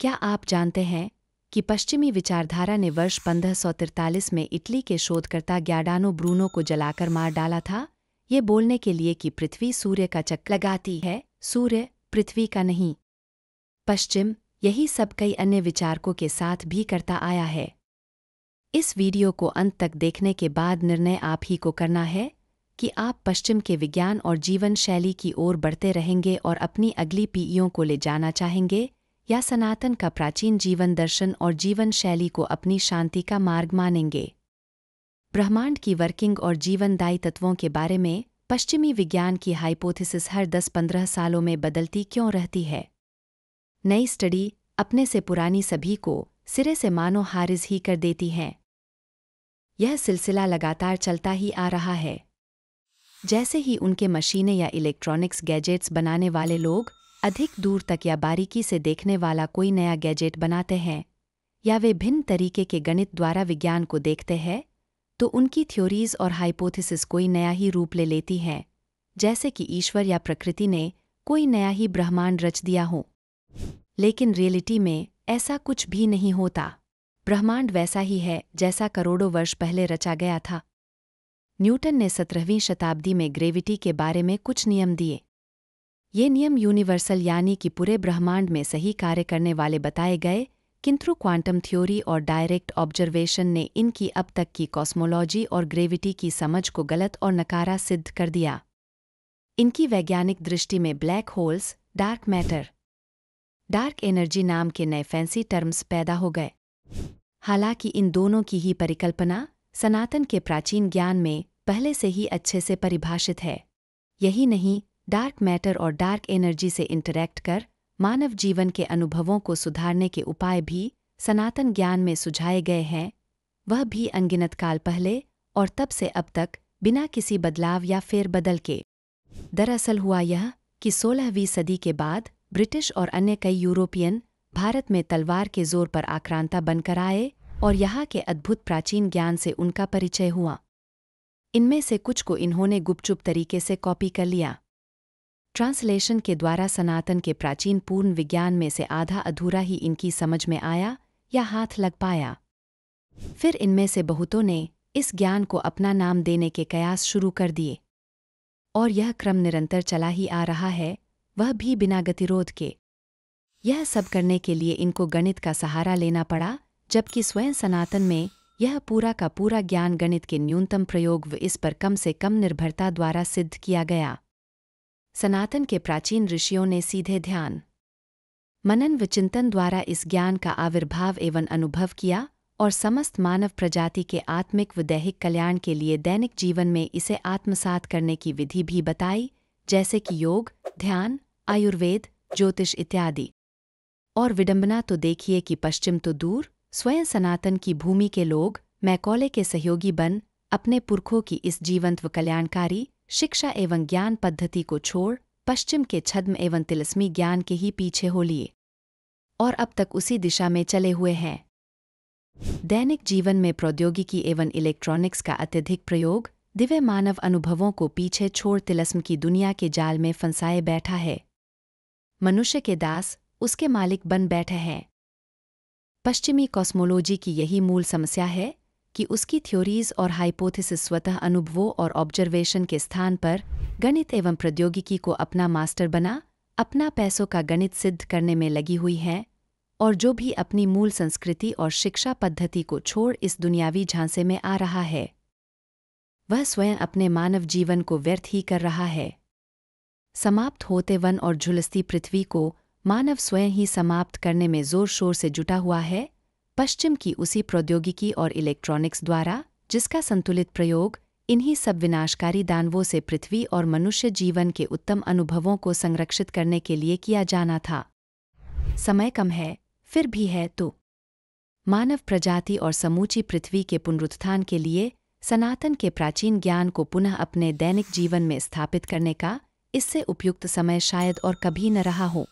क्या आप जानते हैं कि पश्चिमी विचारधारा ने वर्ष पंद्रह में इटली के शोधकर्ता ग्याडानो ब्रूनो को जलाकर मार डाला था ये बोलने के लिए कि पृथ्वी सूर्य का चक्कर लगाती है सूर्य पृथ्वी का नहीं पश्चिम यही सब कई अन्य विचारकों के साथ भी करता आया है इस वीडियो को अंत तक देखने के बाद निर्णय आप ही को करना है कि आप पश्चिम के विज्ञान और जीवन शैली की ओर बढ़ते रहेंगे और अपनी अगली पीढ़ियों को ले जाना चाहेंगे या सनातन का प्राचीन जीवन दर्शन और जीवन शैली को अपनी शांति का मार्ग मानेंगे ब्रह्मांड की वर्किंग और जीवनदायी तत्वों के बारे में पश्चिमी विज्ञान की हाइपोथेसिस हर 10-15 सालों में बदलती क्यों रहती है नई स्टडी अपने से पुरानी सभी को सिरे से मानो हारिज ही कर देती हैं यह सिलसिला लगातार चलता ही आ रहा है जैसे ही उनके मशीनें या इलेक्ट्रॉनिक्स गैजेट्स बनाने वाले लोग अधिक दूर तक या बारीकी से देखने वाला कोई नया गैजेट बनाते हैं या वे भिन्न तरीके के गणित द्वारा विज्ञान को देखते हैं तो उनकी थ्योरीज और हाइपोथेसिस कोई नया ही रूप ले लेती हैं जैसे कि ईश्वर या प्रकृति ने कोई नया ही ब्रह्मांड रच दिया हो लेकिन रियलिटी में ऐसा कुछ भी नहीं होता ब्रह्मांड वैसा ही है जैसा करोड़ों वर्ष पहले रचा गया था न्यूटन ने सत्रहवीं शताब्दी में ग्रेविटी के बारे में कुछ नियम दिए ये नियम यूनिवर्सल यानी कि पूरे ब्रह्मांड में सही कार्य करने वाले बताए गए किंतु क्वांटम थ्योरी और डायरेक्ट ऑब्जर्वेशन ने इनकी अब तक की कॉस्मोलॉजी और ग्रेविटी की समझ को गलत और नकारा सिद्ध कर दिया इनकी वैज्ञानिक दृष्टि में black holes dark matter dark energy नाम के नए फैंसी टर्म्स पैदा हो गए हालांकि इन दोनों की ही परिकल्पना सनातन के प्राचीन ज्ञान में पहले से ही अच्छे से परिभाषित है यही नहीं डार्क मैटर और डार्क एनर्जी से इंटरैक्ट कर मानव जीवन के अनुभवों को सुधारने के उपाय भी सनातन ज्ञान में सुझाए गए हैं वह भी अनगिनत काल पहले और तब से अब तक बिना किसी बदलाव या फेरबदल के दरअसल हुआ यह कि सोलहवीं सदी के बाद ब्रिटिश और अन्य कई यूरोपियन भारत में तलवार के जोर पर आक्रांता बनकर आए और यहाँ के अद्भुत प्राचीन ज्ञान से उनका परिचय हुआ इनमें से कुछ को इन्होंने गुपचुप तरीके से कॉपी कर लिया ट्रांसलेशन के द्वारा सनातन के प्राचीन पूर्ण विज्ञान में से आधा अधूरा ही इनकी समझ में आया या हाथ लग पाया फिर इनमें से बहुतों ने इस ज्ञान को अपना नाम देने के कयास शुरू कर दिए और यह क्रम निरंतर चला ही आ रहा है वह भी बिना गतिरोध के यह सब करने के लिए इनको गणित का सहारा लेना पड़ा जबकि स्वयं सनातन में यह पूरा का पूरा ज्ञान गणित के न्यूनतम प्रयोग व इस पर कम से कम निर्भरता द्वारा सिद्ध किया गया सनातन के प्राचीन ऋषियों ने सीधे ध्यान मनन विचिंतन द्वारा इस ज्ञान का आविर्भाव एवं अनुभव किया और समस्त मानव प्रजाति के आत्मिक व दैहिक कल्याण के लिए दैनिक जीवन में इसे आत्मसात करने की विधि भी बताई जैसे कि योग ध्यान आयुर्वेद ज्योतिष इत्यादि और विडंबना तो देखिए कि पश्चिम तो दूर स्वयं सनातन की भूमि के लोग मैकौले के सहयोगी बन अपने पुरखों की इस जीवंत व कल्याणकारी शिक्षा एवं ज्ञान पद्धति को छोड़ पश्चिम के छद्म एवं तिलस्मी ज्ञान के ही पीछे हो लिए और अब तक उसी दिशा में चले हुए हैं दैनिक जीवन में प्रौद्योगिकी एवं इलेक्ट्रॉनिक्स का अत्यधिक प्रयोग दिव्य मानव अनुभवों को पीछे छोड़ तिलस्म की दुनिया के जाल में फंसाए बैठा है मनुष्य के दास उसके मालिक बन बैठे हैं पश्चिमी कॉस्मोलॉजी की यही मूल समस्या है कि उसकी थ्योरीज और हाइपोथिस स्वतः अनुभवों और ऑब्जर्वेशन के स्थान पर गणित एवं प्रौद्योगिकी को अपना मास्टर बना अपना पैसों का गणित सिद्ध करने में लगी हुई है और जो भी अपनी मूल संस्कृति और शिक्षा पद्धति को छोड़ इस दुनियावी झांसे में आ रहा है वह स्वयं अपने मानव जीवन को व्यर्थ ही कर रहा है समाप्त होते वन और झुलसती पृथ्वी को मानव स्वयं ही समाप्त करने में जोर शोर से जुटा हुआ है पश्चिम की उसी प्रौद्योगिकी और इलेक्ट्रॉनिक्स द्वारा जिसका संतुलित प्रयोग इन्हीं सब विनाशकारी दानवों से पृथ्वी और मनुष्य जीवन के उत्तम अनुभवों को संरक्षित करने के लिए किया जाना था समय कम है फिर भी है तो मानव प्रजाति और समूची पृथ्वी के पुनरुत्थान के लिए सनातन के प्राचीन ज्ञान को पुनः अपने दैनिक जीवन में स्थापित करने का इससे उपयुक्त समय शायद और कभी न रहा हो